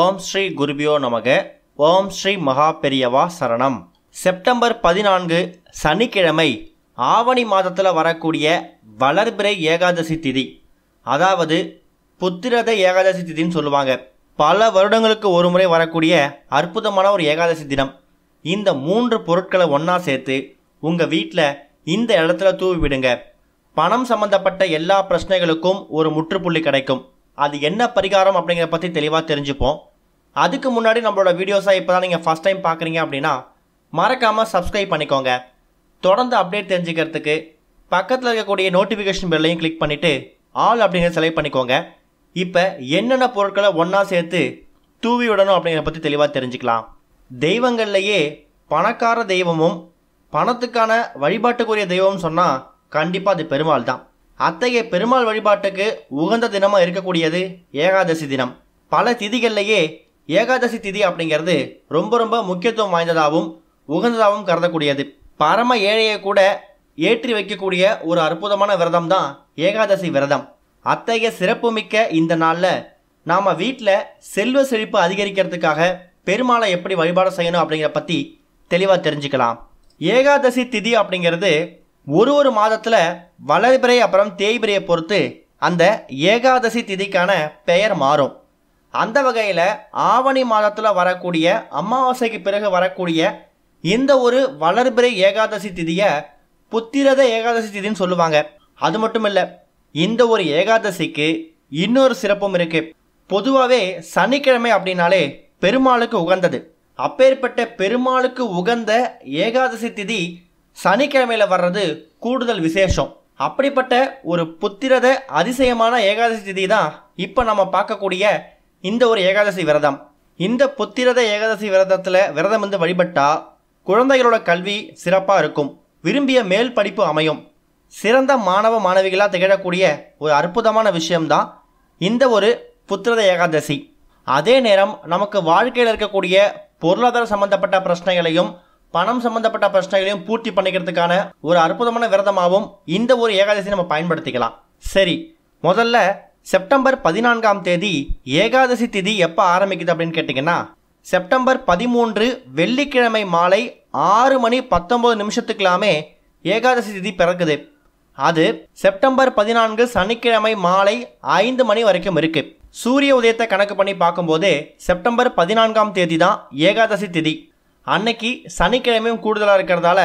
ஓம் ஸ்ரீ குருபியோ நமக ஓம் ஸ்ரீ மகா பெரியவா சரணம் செப்டம்பர் பதினான்கு சனிக்கிழமை ஆவணி மாதத்தில் வரக்கூடிய வளர்பிறை ஏகாதசி திதி அதாவது புத்திரத ஏகாதசி திதின்னு சொல்லுவாங்க பல வருடங்களுக்கு ஒரு முறை வரக்கூடிய அற்புதமான ஒரு ஏகாதசி தினம் இந்த மூன்று பொருட்களை ஒன்றா சேர்த்து உங்கள் வீட்டில் இந்த இடத்துல தூவி விடுங்க பணம் சம்பந்தப்பட்ட எல்லா பிரச்சனைகளுக்கும் ஒரு முற்றுப்புள்ளி கிடைக்கும் அது என்ன பரிகாரம் அப்படிங்கிற பற்றி தெளிவாக தெரிஞ்சுப்போம் அதுக்கு முன்னாடி நம்மளோட வீடியோஸாக இப்போ தான் நீங்கள் ஃபஸ்ட் டைம் பார்க்குறீங்க அப்படின்னா மறக்காமல் சப்ஸ்கிரைப் பண்ணிக்கோங்க தொடர்ந்து அப்டேட் தெரிஞ்சுக்கிறதுக்கு பக்கத்தில் இருக்கக்கூடிய நோட்டிஃபிகேஷன் பெல்லையும் கிளிக் பண்ணிவிட்டு ஆல் அப்படிங்கிறத செலக்ட் பண்ணிக்கோங்க இப்போ என்னென்ன பொருட்களை ஒன்றா சேர்த்து தூவி விடணும் அப்படிங்கிறத பற்றி தெளிவாக தெரிஞ்சுக்கலாம் தெய்வங்கள்லேயே பணக்கார தெய்வமும் பணத்துக்கான வழிபாட்டுக்குரிய தெய்வம் சொன்னால் கண்டிப்பாக அது பெருமாள் தான் அத்தகைய பெருமாள் வழிபாட்டுக்கு உகந்த தினமாக இருக்கக்கூடியது ஏகாதசி தினம் பல திதிகள்லேயே ஏகாதசி திதி அப்படிங்கிறது ரொம்ப ரொம்ப முக்கியத்துவம் வாய்ந்ததாகவும் உகந்ததாகவும் கருதக்கூடியது பரம ஏழையை கூட ஏற்றி வைக்கக்கூடிய ஒரு அற்புதமான விரதம் தான் ஏகாதசி விரதம் அத்தகைய சிறப்புமிக்க இந்த நாளில் நாம் வீட்டில் செல்வ செழிப்பு அதிகரிக்கிறதுக்காக பெருமாளை எப்படி வழிபாடு செய்யணும் அப்படிங்கிற பற்றி தெளிவாக தெரிஞ்சுக்கலாம் ஏகாதசி திதி அப்படிங்கிறது ஒரு ஒரு மாதத்தில் வளர்பிறை அப்புறம் தேய்பிரையை பொறுத்து அந்த ஏகாதசி திதிக்கான பெயர் மாறும் அந்த வகையில் ஆவணி மாதத்தில் வரக்கூடிய அமாவாசைக்கு பிறகு வரக்கூடிய இந்த ஒரு வளர்பிறை ஏகாதசி திதியை புத்திரத ஏகாதசி திதின்னு சொல்லுவாங்க அது மட்டும் இல்லை இந்த ஒரு ஏகாதசிக்கு இன்னொரு சிறப்பும் இருக்குது பொதுவாகவே சனிக்கிழமை அப்படின்னாலே பெருமாளுக்கு உகந்தது அப்பேற்பட்ட பெருமாளுக்கு உகந்த ஏகாதசி திதி சனிக்கிழமையில் வர்றது கூடுதல் விசேஷம் அப்படிப்பட்ட ஒரு புத்திரத அதிசயமான ஏகாதசி திதி தான் இப்போ நம்ம பார்க்கக்கூடிய இந்த ஒரு ஏகாதசி விரதம் இந்த புத்திரத ஏகாதசி விரதத்தில் விரதம் வந்து வழிபட்டால் குழந்தைகளோட கல்வி சிறப்பாக இருக்கும் விரும்பிய மேல் படிப்பு அமையும் சிறந்த மாணவ மாணவிகளாக திகழக்கூடிய ஒரு அற்புதமான விஷயம்தான் இந்த ஒரு புத்திரத ஏகாதசி அதே நேரம் நமக்கு வாழ்க்கையில் இருக்கக்கூடிய பொருளாதார சம்பந்தப்பட்ட பிரச்சனைகளையும் பணம் சம்பந்தப்பட்ட பிரச்சனைகளையும் பூர்த்தி பண்ணிக்கிறதுக்கான ஒரு அற்புதமான விரதமாகவும் இந்த ஒரு ஏகாதசி நம்ம பயன்படுத்திக்கலாம் சரி முதல்ல செப்டம்பர் பதினான்காம் தேதி ஏகாதசி திதி எப்போ ஆரம்பிக்குது அப்படின்னு கேட்டிங்கன்னா செப்டம்பர் பதிமூன்று வெள்ளிக்கிழமை மாலை ஆறு மணி பத்தொம்போது நிமிஷத்துக்கெல்லாமே ஏகாதசி திதி பிறக்குது அது செப்டம்பர் பதினான்கு சனிக்கிழமை மாலை ஐந்து மணி வரைக்கும் இருக்குது சூரிய உதயத்தை கணக்கு பண்ணி பார்க்கும்போது செப்டம்பர் பதினான்காம் தேதி தான் ஏகாதசி திதி அன்னைக்கு சனிக்கிழமையும் கூடுதலாக இருக்கிறதால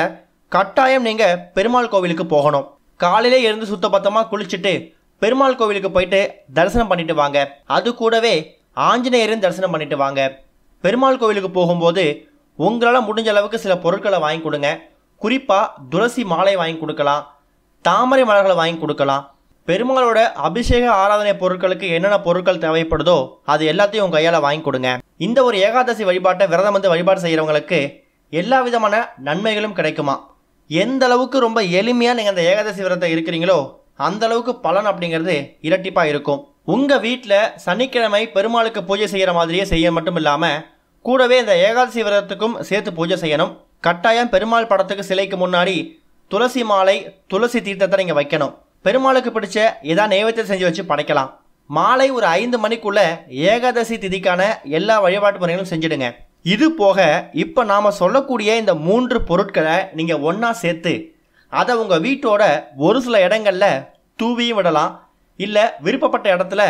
கட்டாயம் நீங்கள் பெருமாள் கோவிலுக்கு போகணும் காலையிலே இருந்து சுத்தபத்தமாக குளிச்சுட்டு பெருமாள் கோவிலுக்கு போயிட்டு தரிசனம் பண்ணிட்டு வாங்க அது கூடவே ஆஞ்சநேயரும் தரிசனம் பண்ணிட்டு வாங்க பெருமாள் கோவிலுக்கு போகும்போது உங்களால் முடிஞ்ச அளவுக்கு சில பொருட்களை வாங்கி கொடுங்க குறிப்பாக துளசி மாலை வாங்கி கொடுக்கலாம் தாமரை மலர்களை வாங்கி கொடுக்கலாம் பெருமாளோட அபிஷேக ஆராதனை பொருட்களுக்கு என்னென்ன பொருட்கள் தேவைப்படுதோ அது எல்லாத்தையும் உங்கள் கையால் வாங்கி கொடுங்க இந்த ஒரு ஏகாதசி வழிபாட்டை விரதம் வந்து வழிபாடு செய்கிறவங்களுக்கு எல்லா விதமான நன்மைகளும் கிடைக்குமா எந்த அளவுக்கு ரொம்ப எளிமையாக நீங்கள் அந்த ஏகாதசி விரதத்தை இருக்கிறீங்களோ அந்த அளவுக்கு பலன் அப்படிங்கிறது இரட்டிப்பாக இருக்கும் உங்கள் வீட்டில் சனிக்கிழமை பெருமாளுக்கு பூஜை செய்கிற மாதிரியே செய்ய மட்டும் இல்லாமல் கூடவே இந்த ஏகாதசி விரதத்துக்கும் சேர்த்து பூஜை செய்யணும் கட்டாயம் பெருமாள் படத்துக்கு சிலைக்கு முன்னாடி துளசி மாலை துளசி தீர்த்தத்தை நீங்கள் வைக்கணும் பெருமாளுக்கு பிடிச்ச ஏதாவது நைவேத்தியம் செஞ்சு வச்சு படைக்கலாம் மாலை ஒரு ஐந்து மணிக்குள்ள ஏகாதசி திதிக்கான எல்லா வழிபாட்டு முறைகளும் செஞ்சிடுங்க இது போக இப்போ நாம் சொல்லக்கூடிய இந்த மூன்று பொருட்களை நீங்கள் ஒன்றா சேர்த்து அதை உங்கள் வீட்டோட ஒரு சில இடங்களில் தூவியும் விடலாம் இல்லை விருப்பப்பட்ட இடத்துல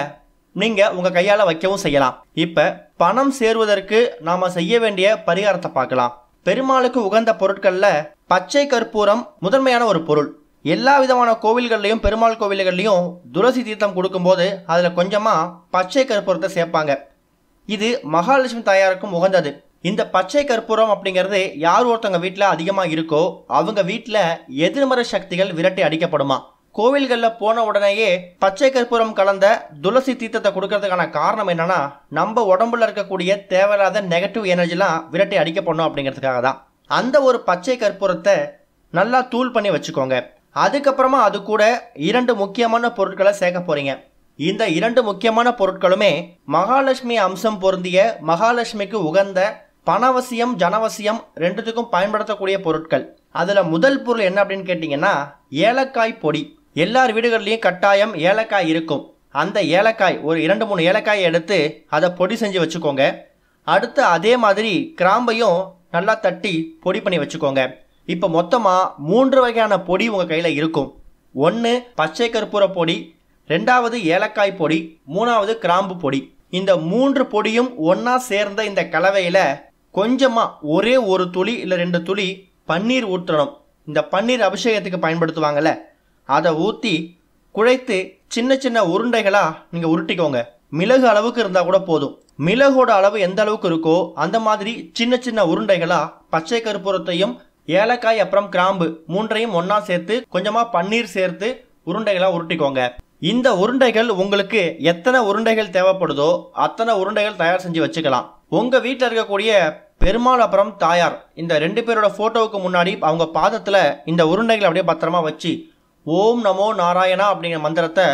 நீங்கள் உங்கள் கையால் வைக்கவும் செய்யலாம் இப்போ பணம் சேருவதற்கு நாம் செய்ய வேண்டிய பரிகாரத்தை பார்க்கலாம் பெருமாளுக்கு உகந்த பொருட்களில் பச்சை கற்பூரம் முதன்மையான ஒரு பொருள் எல்லா விதமான கோவில்கள்லையும் பெருமாள் கோவில்கள்லையும் துளசி தீர்த்தம் கொடுக்கும்போது அதில் கொஞ்சமாக பச்சை கற்பூரத்தை சேர்ப்பாங்க இது மகாலட்சுமி தாயாருக்கும் உகந்தது இந்த பச்சை கற்பூரம் அப்படிங்கிறது யார் ஒருத்தவங்க வீட்டில் அதிகமாக இருக்கோ அவங்க வீட்டில் எதிர்மறை சக்திகள் விரட்டி அடிக்கப்படுமா கோவில்களில் போன உடனேயே பச்சை கற்பூரம் கலந்த துளசி தீர்த்தத்தை கொடுக்கறதுக்கான காரணம் என்னன்னா நம்ம உடம்புல இருக்கக்கூடிய தேவையில்லாத நெகட்டிவ் எனர்ஜிலாம் விரட்டி அடிக்கப்படணும் அப்படிங்கிறதுக்காக தான் அந்த ஒரு பச்சை கற்பூரத்தை நல்லா தூள் பண்ணி வச்சுக்கோங்க அதுக்கப்புறமா அது கூட இரண்டு முக்கியமான பொருட்களை சேர்க்க போகிறீங்க இந்த இரண்டு முக்கியமான பொருட்களுமே மகாலட்சுமி அம்சம் பொருந்திய மகாலட்சுமிக்கு உகந்த பணவசியம் ஜனவசியம் ரெண்டுத்துக்கும் பயன்படுத்தக்கூடிய பொருட்கள் அதில் முதல் பொருள் என்ன அப்படின்னு கேட்டிங்கன்னா ஏலக்காய் பொடி எல்லார் வீடுகள்லேயும் கட்டாயம் ஏலக்காய் இருக்கும் அந்த ஏலக்காய் ஒரு இரண்டு மூணு ஏலக்காயை எடுத்து அதை பொடி செஞ்சு வச்சுக்கோங்க அடுத்து அதே மாதிரி கிராம்பையும் நல்லா தட்டி பொடி பண்ணி வச்சுக்கோங்க இப்போ மொத்தமாக மூன்று வகையான பொடி உங்கள் கையில் இருக்கும் ஒன்று பச்சை கற்பூர பொடி ரெண்டாவது ஏலக்காய் பொடி மூணாவது கிராம்பு பொடி இந்த மூன்று பொடியும் ஒன்றா சேர்ந்த இந்த கலவையில் கொஞ்சமாக ஒரே ஒரு துளி இல்லை ரெண்டு துளி பன்னீர் ஊற்றணும் இந்த பன்னீர் அபிஷேகத்துக்கு பயன்படுத்துவாங்கள்ல அதை ஊற்றி குழைத்து சின்ன சின்ன உருண்டைகளாக நீங்கள் உருட்டிக்கோங்க மிளகு அளவுக்கு இருந்தால் கூட போதும் மிளகோட அளவு எந்த அளவுக்கு இருக்கோ அந்த மாதிரி சின்ன சின்ன உருண்டைகளாக பச்சை கற்பூரத்தையும் ஏலக்காய் அப்புறம் கிராம்பு மூன்றையும் ஒன்றா சேர்த்து கொஞ்சமாக பன்னீர் சேர்த்து உருண்டைகளாக உருட்டிக்கோங்க இந்த உருண்டைகள் உங்களுக்கு எத்தனை உருண்டைகள் தேவைப்படுதோ அத்தனை உருண்டைகள் தயார் செஞ்சு வச்சுக்கலாம் உங்கள் வீட்டில் இருக்கக்கூடிய பெருமாள் அப்புறம் தாயார் இந்த ரெண்டு பேரோட ஃபோட்டோவுக்கு முன்னாடி அவங்க பாதத்தில் இந்த உருண்டைகள் அப்படியே பத்திரமா வச்சு ஓம் நமோ நாராயணா அப்படிங்கிற மந்திரத்தை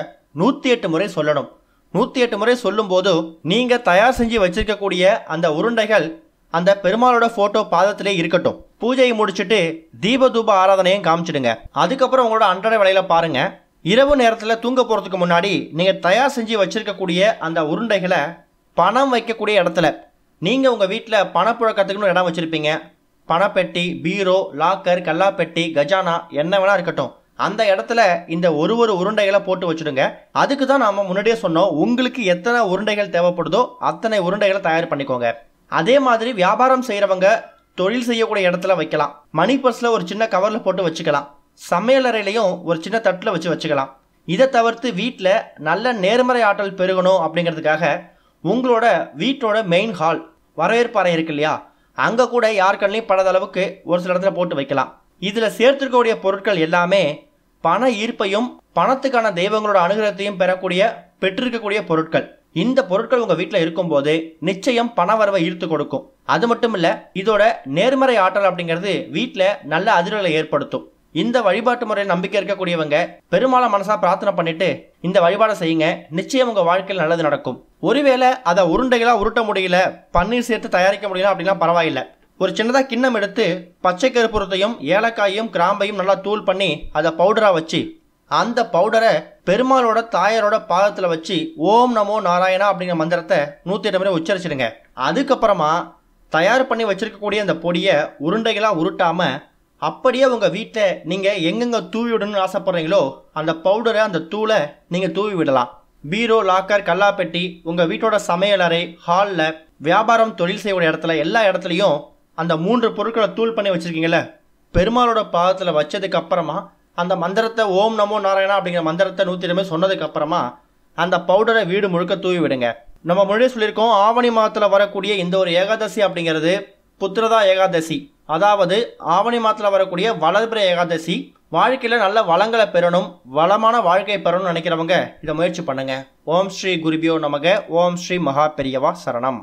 நூற்றி எட்டு முறை சொல்லணும் நூற்றி எட்டு முறை சொல்லும்போது நீங்கள் தயார் செஞ்சு வச்சுருக்கக்கூடிய அந்த உருண்டைகள் அந்த பெருமாளோட ஃபோட்டோ பாதத்திலே இருக்கட்டும் பூஜையை முடிச்சுட்டு தீபதூப ஆராதனையும் காமிச்சிடுங்க அதுக்கப்புறம் உங்களோட அன்றாட வேலையில பாருங்க இரவு நேரத்தில் தூங்க போகிறதுக்கு முன்னாடி நீங்கள் தயார் செஞ்சு வச்சுருக்கக்கூடிய அந்த உருண்டைகளை பணம் வைக்கக்கூடிய இடத்துல நீங்கள் உங்கள் வீட்டில் பணப்புழக்கத்துக்குன்னு இடம் வச்சுருப்பீங்க பணப்பெட்டி பீரோ லாக்கர் கல்லாப்பெட்டி கஜானா என்ன வேணா இருக்கட்டும் அந்த இடத்துல இந்த ஒரு ஒரு உருண்டைகளை போட்டு வச்சுடுங்க அதுக்கு தான் நாம் முன்னாடியே சொன்னோம் உங்களுக்கு எத்தனை உருண்டைகள் தேவைப்படுதோ அத்தனை உருண்டைகளை தயார் பண்ணிக்கோங்க அதே மாதிரி வியாபாரம் செய்கிறவங்க தொழில் செய்யக்கூடிய இடத்துல வைக்கலாம் மணி பர்ஸில் ஒரு சின்ன கவரில் போட்டு வச்சுக்கலாம் சமையலறையிலையும் ஒரு சின்ன தட்டில் வச்சு வச்சுக்கலாம் இதை தவிர்த்து வீட்டில் நல்ல நேர்மறை ஆற்றல் பெருகணும் அப்படிங்கிறதுக்காக உங்களோட வீட்டோட மெயின் ஹால் வரவேற்பறை இருக்கு இல்லையா அங்கே கூட யார் படாத அளவுக்கு ஒரு சில இடத்துல போட்டு வைக்கலாம் இதில் சேர்த்துருக்கக்கூடிய பொருட்கள் எல்லாமே பண ஈர்ப்பையும் பணத்துக்கான தெய்வங்களோட அனுகிரகத்தையும் பெறக்கூடிய பெற்றிருக்கக்கூடிய பொருட்கள் இந்த பொருட்கள் உங்கள் வீட்டில் இருக்கும்போது நிச்சயம் பண வரவை ஈர்த்து கொடுக்கும் அது மட்டும் இல்லை இதோட நேர்மறை ஆற்றல் அப்படிங்கிறது வீட்டில் நல்ல அதிர்வலை ஏற்படுத்தும் இந்த வழிபாட்டு முறையில் நம்பிக்கை இருக்கக்கூடியவங்க பெருமாளை மனசாக பிரார்த்தனை பண்ணிட்டு இந்த வழிபாடை செய்யுங்க நிச்சயம் உங்கள் வாழ்க்கையில் நல்லது நடக்கும் ஒருவேளை அதை உருண்டைகளாக உருட்ட முடியல பன்னீர் சேர்த்து தயாரிக்க முடியல அப்படின்னா பரவாயில்ல ஒரு சின்னதாக கிண்ணம் எடுத்து பச்சை கருப்புரத்தையும் ஏலக்காயும் கிராம்பையும் நல்லா தூள் பண்ணி அதை பவுடராக வச்சு அந்த பவுடரை பெருமாளோட தாயாரோட பாதத்தில் வச்சு ஓம் நமோ நாராயணா அப்படிங்கிற மந்திரத்தை நூற்றி எட்டு முறை உச்சரிச்சிடுங்க அதுக்கப்புறமா தயார் பண்ணி வச்சிருக்கக்கூடிய அந்த பொடியை உருண்டைகளாக உருட்டாமல் அப்படியே உங்கள் வீட்டை நீங்கள் எங்கெங்கே தூவி விடணும்னு ஆசைப்பட்றீங்களோ அந்த பவுடரை அந்த தூளை நீங்கள் தூவி விடலாம் பீரோ லாக்கர் கல்லாப்பெட்டி உங்கள் வீட்டோட சமையலறை ஹாலில் வியாபாரம் தொழில் செய்யக்கூடிய இடத்துல எல்லா இடத்துலையும் அந்த மூன்று பொருட்களை தூள் பண்ணி வச்சுருக்கீங்களே பெருமாளோட பாதத்தில் வச்சதுக்கு அப்புறமா அந்த மந்திரத்தை ஓம் நமோ நாராயணா அப்படிங்கிற மந்திரத்தை நூற்றி சொன்னதுக்கு சொன்னதுக்கப்புறமா அந்த பவுடரை வீடு முழுக்க தூவி விடுங்க நம்ம முன்னாடியே சொல்லியிருக்கோம் ஆவணி மாதத்தில் வரக்கூடிய இந்த ஒரு ஏகாதசி அப்படிங்கிறது புத்திரதா ஏகாதசி அதாவது ஆவணி மாதத்தில் வரக்கூடிய வளர்பிற ஏகாதசி வாழ்க்கையில் நல்ல வளங்களை பெறணும் வளமான வாழ்க்கை பெறணும்னு நினைக்கிறவங்க இதை முயற்சி பண்ணுங்கள் ஓம் ஸ்ரீ குருபியோ நமக ஓம் ஸ்ரீ மகா பெரியவா சரணம்